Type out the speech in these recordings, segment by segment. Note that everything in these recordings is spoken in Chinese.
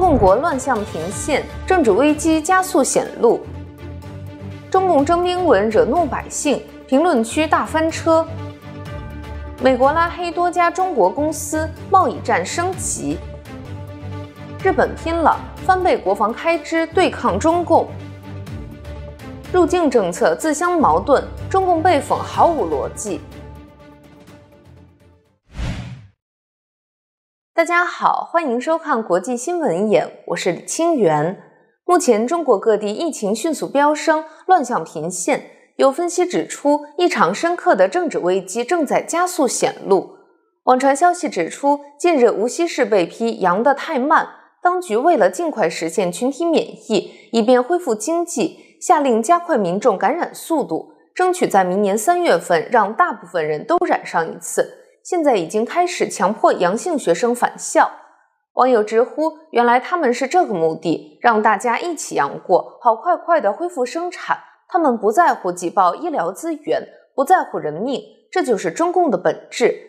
中共国乱象频现，政治危机加速显露。中共征兵文惹怒百姓，评论区大翻车。美国拉黑多家中国公司，贸易战升级。日本拼了，翻倍国防开支对抗中共。入境政策自相矛盾，中共被讽毫无逻辑。大家好，欢迎收看国际新闻眼，我是李清源。目前，中国各地疫情迅速飙升，乱象频现。有分析指出，一场深刻的政治危机正在加速显露。网传消息指出，近日无锡市被批阳得太慢，当局为了尽快实现群体免疫，以便恢复经济，下令加快民众感染速度，争取在明年三月份让大部分人都染上一次。现在已经开始强迫阳性学生返校，网友直呼：“原来他们是这个目的，让大家一起阳过，好快快的恢复生产。他们不在乎挤爆医疗资源，不在乎人命，这就是中共的本质。”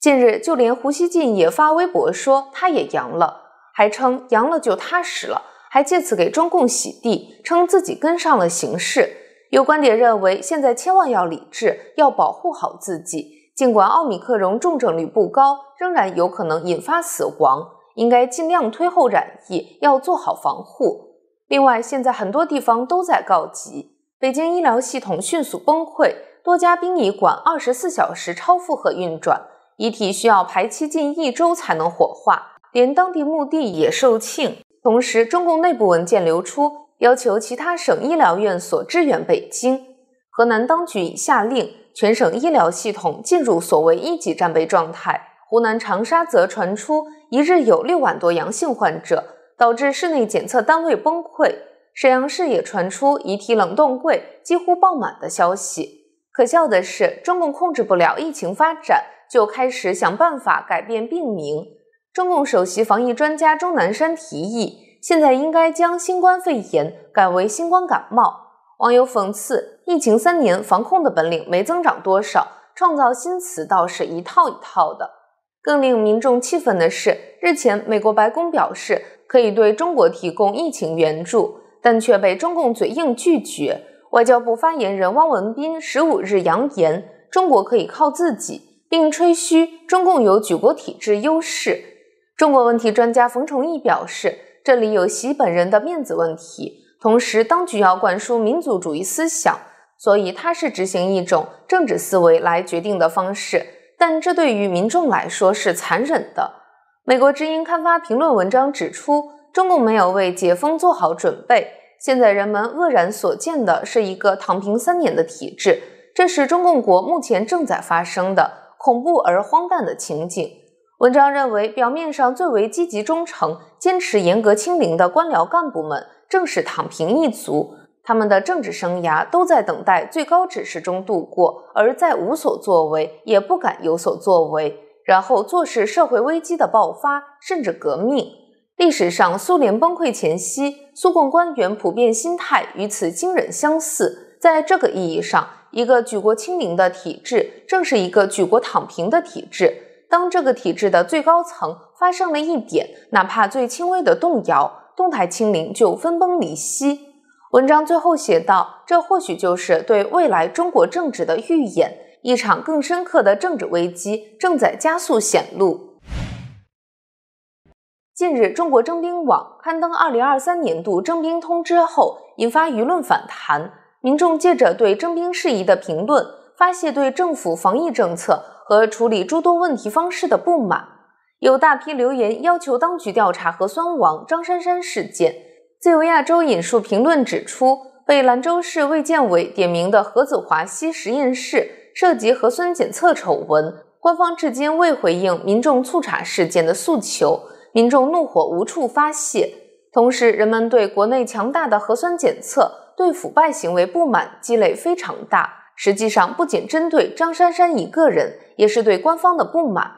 近日，就连胡锡进也发微博说他也阳了，还称阳了就踏实了，还借此给中共洗地，称自己跟上了形势。有观点认为，现在千万要理智，要保护好自己。尽管奥米克戎重症率不高，仍然有可能引发死亡，应该尽量推后染疫，要做好防护。另外，现在很多地方都在告急，北京医疗系统迅速崩溃，多家殡仪馆二十四小时超负荷运转，遗体需要排期近一周才能火化，连当地墓地也售罄。同时，中共内部文件流出，要求其他省医疗院所支援北京。河南当局已下令全省医疗系统进入所谓一级战备状态。湖南长沙则传出一日有六万多阳性患者，导致室内检测单位崩溃。沈阳市也传出遗体冷冻柜几乎爆满的消息。可笑的是，中共控制不了疫情发展，就开始想办法改变病名。中共首席防疫专家钟南山提议，现在应该将新冠肺炎改为新冠感冒。网友讽刺。疫情三年，防控的本领没增长多少，创造新词倒是一套一套的。更令民众气愤的是，日前美国白宫表示可以对中国提供疫情援助，但却被中共嘴硬拒绝。外交部发言人汪文斌十五日扬言：“中国可以靠自己，并吹嘘中共有举国体制优势。”中国问题专家冯崇义表示，这里有习本人的面子问题，同时当局要灌输民族主义思想。所以，它是执行一种政治思维来决定的方式，但这对于民众来说是残忍的。美国之音刊发评论文章指出，中共没有为解封做好准备，现在人们愕然所见的是一个躺平三年的体制，这是中共国目前正在发生的恐怖而荒诞的情景。文章认为，表面上最为积极忠诚、坚持严格清零的官僚干部们，正是躺平一族。他们的政治生涯都在等待最高指示中度过，而在无所作为，也不敢有所作为，然后坐视社会危机的爆发，甚至革命。历史上，苏联崩溃前夕，苏共官员普遍心态与此惊人相似。在这个意义上，一个举国清零的体制，正是一个举国躺平的体制。当这个体制的最高层发生了一点，哪怕最轻微的动摇，动态清零就分崩离析。文章最后写道：“这或许就是对未来中国政治的预演，一场更深刻的政治危机正在加速显露。”近日，中国征兵网刊登二零二三年度征兵通知后，引发舆论反弹，民众借着对征兵事宜的评论，发泄对政府防疫政策和处理诸多问题方式的不满，有大批留言要求当局调查核酸王张珊珊事件。自由亚洲引述评论指出，被兰州市卫健委点名的何子华西实验室涉及核酸检测丑闻，官方至今未回应民众促查事件的诉求，民众怒火无处发泄。同时，人们对国内强大的核酸检测、对腐败行为不满积累非常大。实际上，不仅针对张珊珊一个人，也是对官方的不满。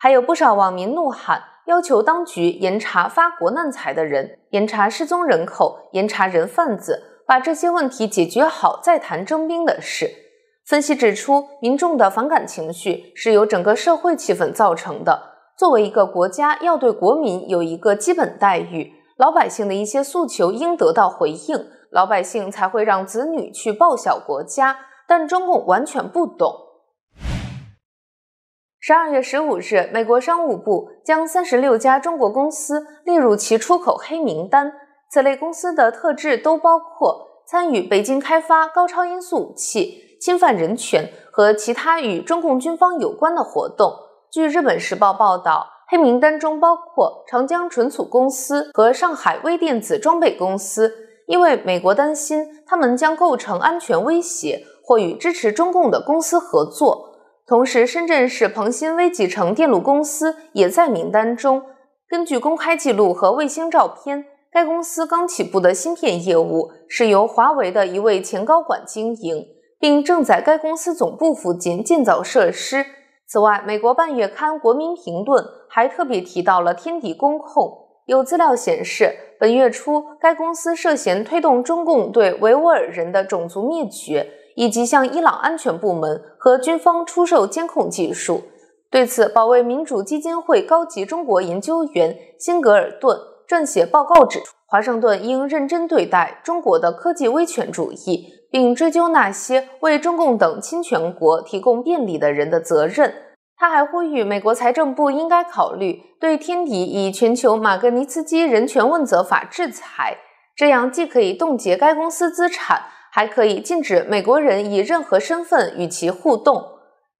还有不少网民怒喊。要求当局严查发国难财的人，严查失踪人口，严查人贩子，把这些问题解决好，再谈征兵的事。分析指出，民众的反感情绪是由整个社会气氛造成的。作为一个国家，要对国民有一个基本待遇，老百姓的一些诉求应得到回应，老百姓才会让子女去报效国家。但中共完全不懂。十二月十五日，美国商务部将三十六家中国公司列入其出口黑名单。此类公司的特质都包括参与北京开发高超音速武器、侵犯人权和其他与中共军方有关的活动。据日本时报报道，黑名单中包括长江存储公司和上海微电子装备公司，因为美国担心他们将构成安全威胁或与支持中共的公司合作。同时，深圳市鹏新微集成电路公司也在名单中。根据公开记录和卫星照片，该公司刚起步的芯片业务是由华为的一位前高管经营，并正在该公司总部附近建造设施。此外，美国半月刊《国民评论》还特别提到了天底工控。有资料显示，本月初该公司涉嫌推动中共对维吾尔人的种族灭绝。以及向伊朗安全部门和军方出售监控技术。对此，保卫民主基金会高级中国研究员辛格尔顿撰写报告指出，华盛顿应认真对待中国的科技威权主义，并追究那些为中共等侵权国提供便利的人的责任。他还呼吁美国财政部应该考虑对天敌以全球马格尼茨基人权问责法制裁，这样既可以冻结该公司资产。还可以禁止美国人以任何身份与其互动。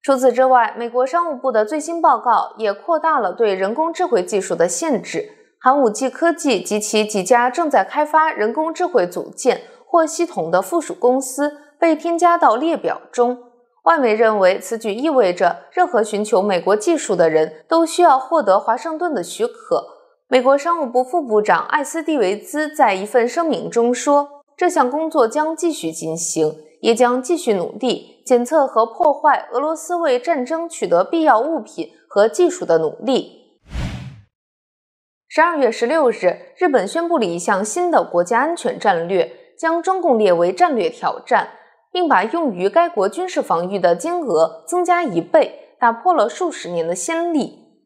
除此之外，美国商务部的最新报告也扩大了对人工智慧技术的限制。寒武纪科技及其几家正在开发人工智慧组件或系统的附属公司被添加到列表中。外媒认为，此举意味着任何寻求美国技术的人都需要获得华盛顿的许可。美国商务部副部长艾斯蒂维兹在一份声明中说。这项工作将继续进行，也将继续努力检测和破坏俄罗斯为战争取得必要物品和技术的努力。十二月十六日，日本宣布了一项新的国家安全战略，将中共列为战略挑战，并把用于该国军事防御的金额增加一倍，打破了数十年的先例。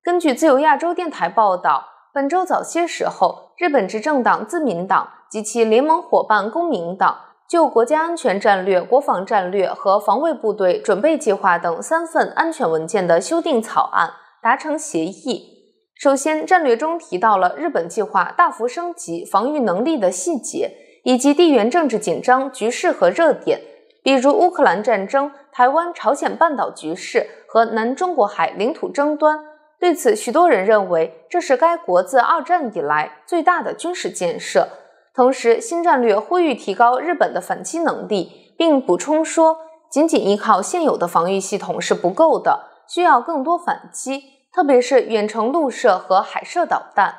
根据自由亚洲电台报道，本周早些时候，日本执政党自民党。及其联盟伙伴公民党就国家安全战略、国防战略和防卫部队准备计划等三份安全文件的修订草案达成协议。首先，战略中提到了日本计划大幅升级防御能力的细节，以及地缘政治紧张局势和热点，比如乌克兰战争、台湾、朝鲜半岛局势和南中国海领土争端。对此，许多人认为这是该国自二战以来最大的军事建设。同时，新战略呼吁提高日本的反击能力，并补充说，仅仅依靠现有的防御系统是不够的，需要更多反击，特别是远程陆射和海射导弹。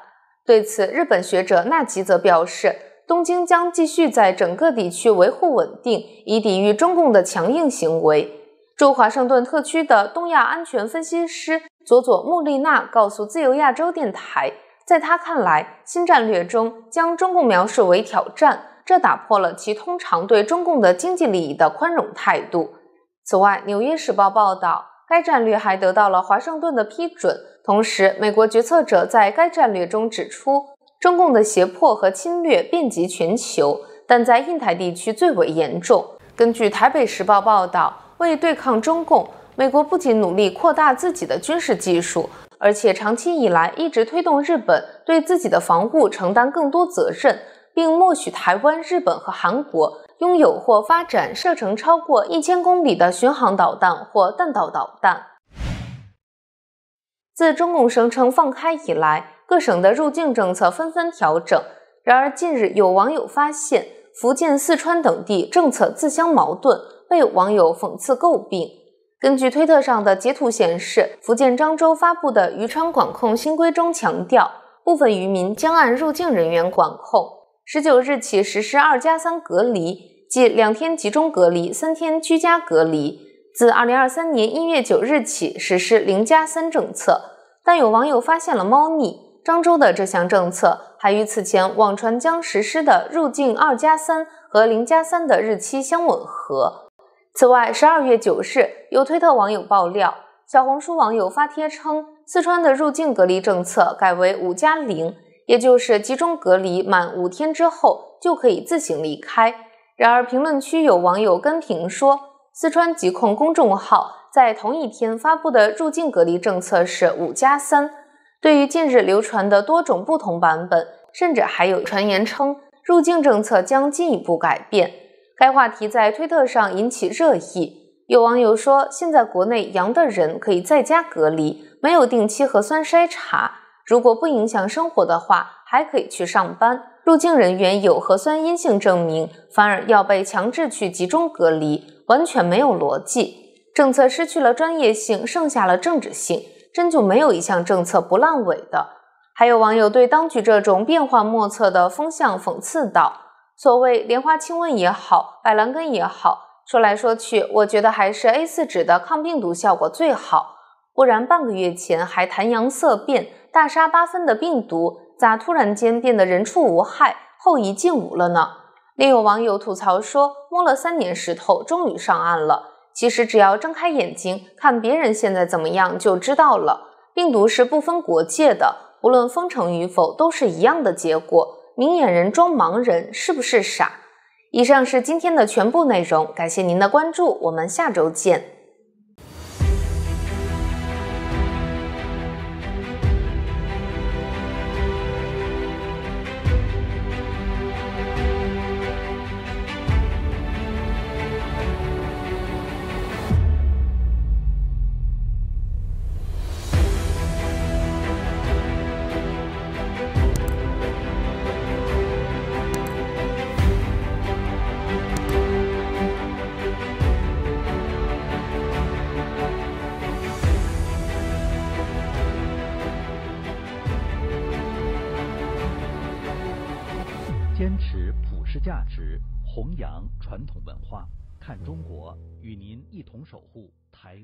对此，日本学者纳吉则表示，东京将继续在整个地区维护稳定，以抵御中共的强硬行为。驻华盛顿特区的东亚安全分析师佐佐木丽娜告诉自由亚洲电台。在他看来，新战略中将中共描述为挑战，这打破了其通常对中共的经济利益的宽容态度。此外，《纽约时报》报道，该战略还得到了华盛顿的批准。同时，美国决策者在该战略中指出，中共的胁迫和侵略遍及全球，但在印太地区最为严重。根据《台北时报》报道，为对抗中共，美国不仅努力扩大自己的军事技术。而且长期以来一直推动日本对自己的防护承担更多责任，并默许台湾、日本和韩国拥有或发展射程超过一千公里的巡航导弹或弹道导弹。自中共声称放开以来，各省的入境政策纷纷调整。然而，近日有网友发现，福建、四川等地政策自相矛盾，被网友讽刺诟病。根据推特上的截图显示，福建漳州发布的渔船管控新规中强调，部分渔民将按入境人员管控，十九日起实施二加三隔离，即两天集中隔离，三天居家隔离。自二零二三年一月九日起实施零加三政策。但有网友发现了猫腻，漳州的这项政策还与此前网传将实施的入境二加三和零加三的日期相吻合。此外，十二月九日，有推特网友爆料，小红书网友发帖称，四川的入境隔离政策改为五加零，也就是集中隔离满五天之后就可以自行离开。然而，评论区有网友跟评说，四川疾控公众号在同一天发布的入境隔离政策是五加三。对于近日流传的多种不同版本，甚至还有传言称入境政策将进一步改变。该话题在推特上引起热议。有网友说：“现在国内阳的人可以在家隔离，没有定期核酸筛查，如果不影响生活的话，还可以去上班。入境人员有核酸阴性证明，反而要被强制去集中隔离，完全没有逻辑。政策失去了专业性，剩下了政治性。真就没有一项政策不烂尾的。”还有网友对当局这种变幻莫测的风向讽刺道。所谓莲花清瘟也好，百蓝根也好，说来说去，我觉得还是 A4 纸的抗病毒效果最好。不然半个月前还谈阳色变、大杀八分的病毒，咋突然间变得人畜无害、后遗症无了呢？另有网友吐槽说，摸了三年石头，终于上岸了。其实只要睁开眼睛看别人现在怎么样，就知道了。病毒是不分国界的，不论封城与否，都是一样的结果。明眼人装盲人是不是傻？以上是今天的全部内容，感谢您的关注，我们下周见。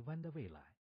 弯的未来。